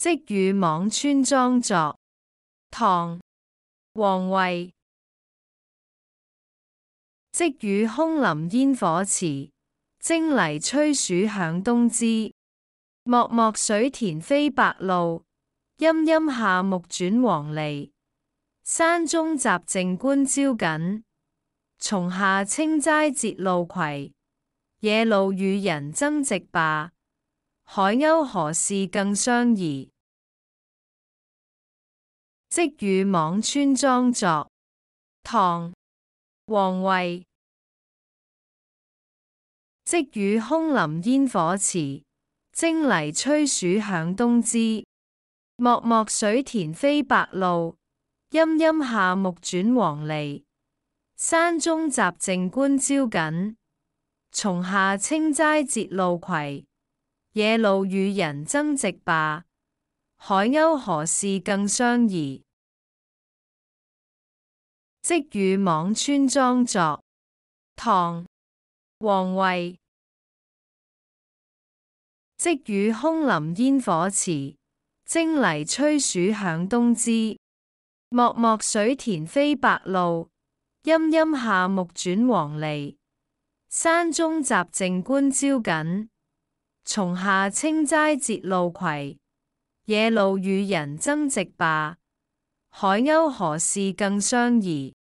积雨莽村庄作，唐·王维。即雨空林烟火池，蒸泥吹暑响冬枝。漠漠水田飞白鹭，阴阴夏木转黄鹂。山中杂静观朝槿，松下青斋折露葵。野路与人争席罢。海鸥何事更相宜？即与莽村庄作。唐·王维。即与空林烟火迟，蒸藜吹暑饷冬兹。漠漠水田飞白鹭，阴阴夏木转黄鹂。山中杂静观朝槿，松下青斋折露葵。野路与人争直罢，海鸥何事更相宜？即与莽村庄作，唐·王维。即与空林烟火池，蒸泥吹暑饷冬兹。漠漠水田飞白鹭，阴阴夏木转黄鹂。山中习静观朝槿。松下清斋节露葵，野路与人争直罢。海鸥何事更相宜？